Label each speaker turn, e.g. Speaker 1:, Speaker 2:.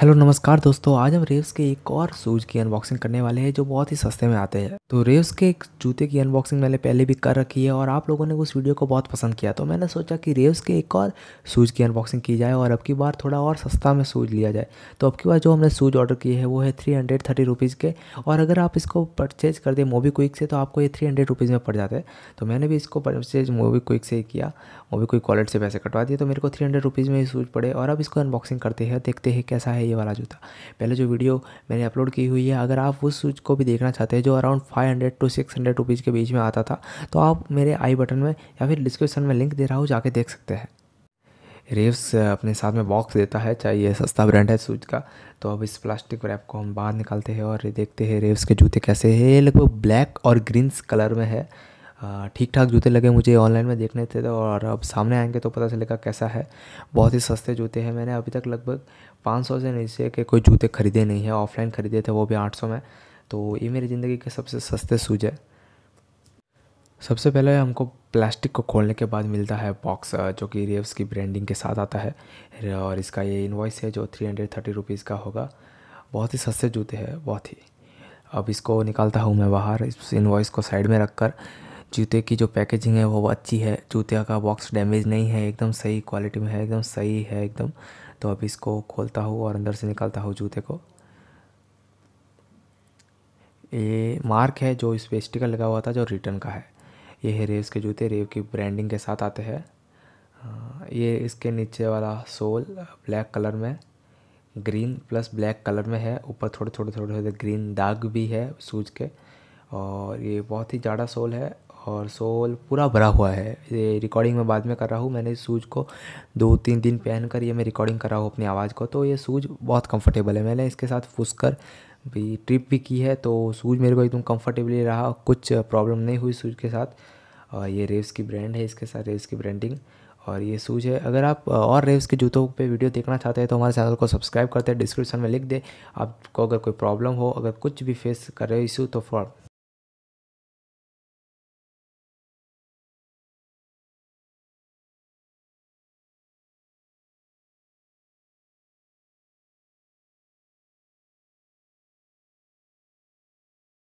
Speaker 1: hello नमस्कार दोस्तों आज हम रेव्स के एक और शूज़ की अनबॉक्सिंग करने वाले हैं जो बहुत ही सस्ते में आते हैं तो रेव्स के एक जूते की अनबॉक्सिंग मैंने पहले भी कर रखी है और आप लोगों ने उस वीडियो को बहुत पसंद किया तो मैंने सोचा कि रेव्स के एक और शूज़ की अनबॉक्सिंग की जाए और अब की बार थोड़ा और सस्ता में शूज़ लिया जाए तो अब की बार जो हमने शूज़ ऑर्डर किए हैं वो है थ्री हंड्रेड थर्टी रुपीज़ के और अगर आप इसको परचेज़ कर दें मोबी क्विक से तो आपको ये थ्री हंड्रेड रुपीज़ में पड़ जाते हैं तो मैंने भी इसको परचेज मोबी क्विक से किया मोबी क्विक वॉलेट से पैसे कटवा दिए तो मेरे को थ्री हंड्रेड रुपीज़ में ये शूज़ पड़े और अब इसको अनबॉक्सिंग करते हैं देखते हैं कैसा है ये वाला जूता पहले जो वीडियो मैंने अपलोड की हुई है अगर आप उस शूज़ को भी देखना चाहते हैं जो around five hundred to six hundred rupees के बीच में आता था तो आप मेरे आई बटन में या फिर डिस्क्रिप्शन में लिंक दे रहा हूँ जाके देख सकते हैं रेव्स अपने साथ में बॉक्स देता है चाहे ये सस्ता ब्रांड है सूज का तो अब इस प्लास्टिक रैप को हम बाहर निकालते हैं और देखते हैं रेव्स के जूते कैसे हैं ये लगभग ब्लैक और ग्रीन कलर में है ठीक ठाक जूते लगे मुझे ऑनलाइन में देखने थे तो और अब सामने आएंगे तो पता चलेगा कैसा है बहुत ही सस्ते जूते हैं मैंने अभी तक लगभग 500 से नीचे के कोई जूते खरीदे नहीं है ऑफलाइन ख़रीदे थे वो भी 800 में तो ये मेरी ज़िंदगी के सबसे सस्ते शूज है सबसे पहले हमको प्लास्टिक को खोलने के बाद मिलता है बॉक्स जो कि रेव्स की ब्रांडिंग के साथ आता है और इसका ये इन्वाइस है जो थ्री हंड्रेड थर्टी रुपीज़ का होगा बहुत ही सस्ते जूते हैं बहुत ही अब इसको निकालता हूँ मैं बाहर इस इन्वाइस को साइड में रख कर जूते की जो पैकेजिंग है वो अच्छी है जूते का बॉक्स डैमेज नहीं है एकदम सही क्वालिटी में है एकदम सही है एकदम तो अब इसको खोलता हूँ और अंदर से निकालता हूँ जूते को ये मार्क है जो इस पर स्टिकर लगा हुआ था जो रिटर्न का है ये है रेव के जूते रेव की ब्रांडिंग के साथ आते हैं ये इसके नीचे वाला सोल ब्लैक कलर में ग्रीन प्लस ब्लैक कलर में है ऊपर थोड़े थोड़े थोड़े थोड़े ग्रीन दाग भी है सूज के और ये बहुत ही ज़्यादा सोल है और सोल पूरा भरा हुआ है ये रिकॉर्डिंग मैं बाद में कर रहा हूँ मैंने इस शूज़ को दो तीन दिन पहन कर ये मैं रिकॉर्डिंग कर रहा हूँ अपनी आवाज़ को तो ये शूज़ बहुत कंफर्टेबल है मैंने इसके साथ फुस कर भी ट्रिप भी की है तो शूज़ मेरे को एकदम कम्फर्टेबली रहा कुछ प्रॉब्लम नहीं हुई शूज़ के साथ और ये रेव्स की ब्रांड है इसके साथ रेव्स की ब्रांडिंग और ये शूज है अगर आप और रेव्स के जूतों पे वीडियो देखना चाहते हैं तो हमारे चैनल को सब्सक्राइब करते हैं डिस्क्रिप्शन में लिख दे आपको अगर कोई प्रॉब्लम हो अगर कुछ भी फेस कर रहे हो इशू तो फॉर